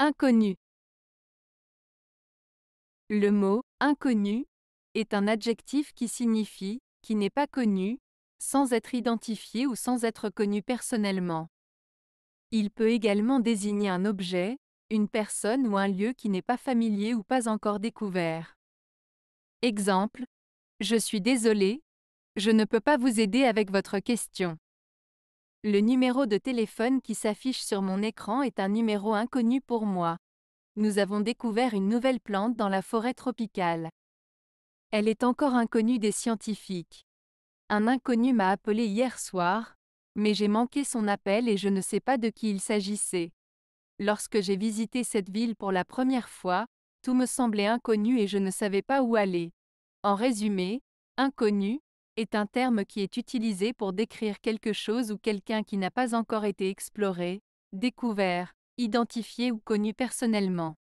Inconnu. Le mot inconnu est un adjectif qui signifie qui n'est pas connu, sans être identifié ou sans être connu personnellement. Il peut également désigner un objet, une personne ou un lieu qui n'est pas familier ou pas encore découvert. Exemple. Je suis désolé, je ne peux pas vous aider avec votre question. Le numéro de téléphone qui s'affiche sur mon écran est un numéro inconnu pour moi. Nous avons découvert une nouvelle plante dans la forêt tropicale. Elle est encore inconnue des scientifiques. Un inconnu m'a appelé hier soir, mais j'ai manqué son appel et je ne sais pas de qui il s'agissait. Lorsque j'ai visité cette ville pour la première fois, tout me semblait inconnu et je ne savais pas où aller. En résumé, inconnu, est un terme qui est utilisé pour décrire quelque chose ou quelqu'un qui n'a pas encore été exploré, découvert, identifié ou connu personnellement.